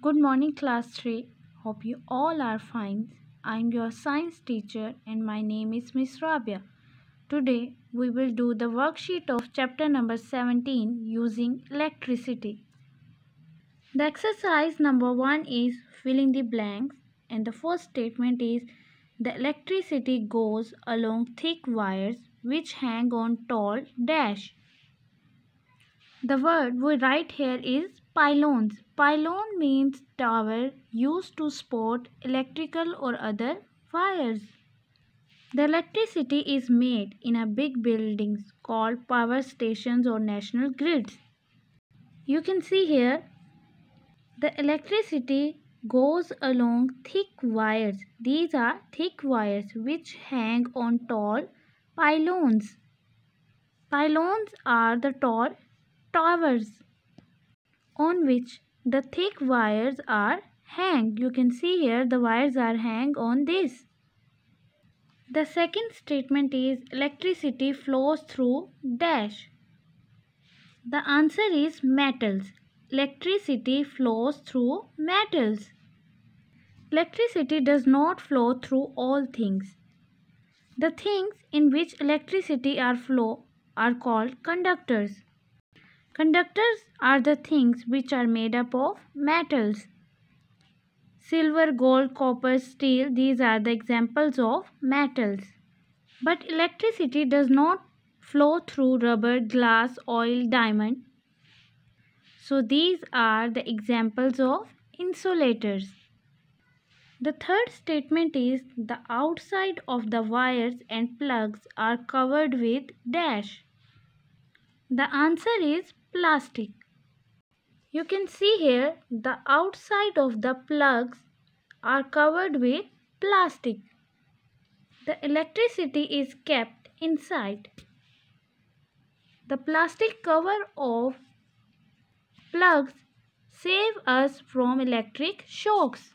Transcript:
Good morning, class 3. Hope you all are fine. I'm your science teacher and my name is Miss Rabia. Today, we will do the worksheet of chapter number 17 using electricity. The exercise number 1 is filling the blanks and the first statement is the electricity goes along thick wires which hang on tall dash. The word we write here is Pylons. Pylon means tower used to support electrical or other wires. The electricity is made in a big buildings called power stations or national grids. You can see here the electricity goes along thick wires. These are thick wires which hang on tall pylons. Pylons are the tall towers on which the thick wires are hang. You can see here the wires are hang on this. The second statement is electricity flows through dash. The answer is metals. Electricity flows through metals. Electricity does not flow through all things. The things in which electricity are flow are called conductors. Conductors are the things which are made up of metals. Silver, gold, copper, steel, these are the examples of metals. But electricity does not flow through rubber, glass, oil, diamond. So these are the examples of insulators. The third statement is the outside of the wires and plugs are covered with dash. The answer is plastic. You can see here the outside of the plugs are covered with plastic. The electricity is kept inside. The plastic cover of plugs save us from electric shocks.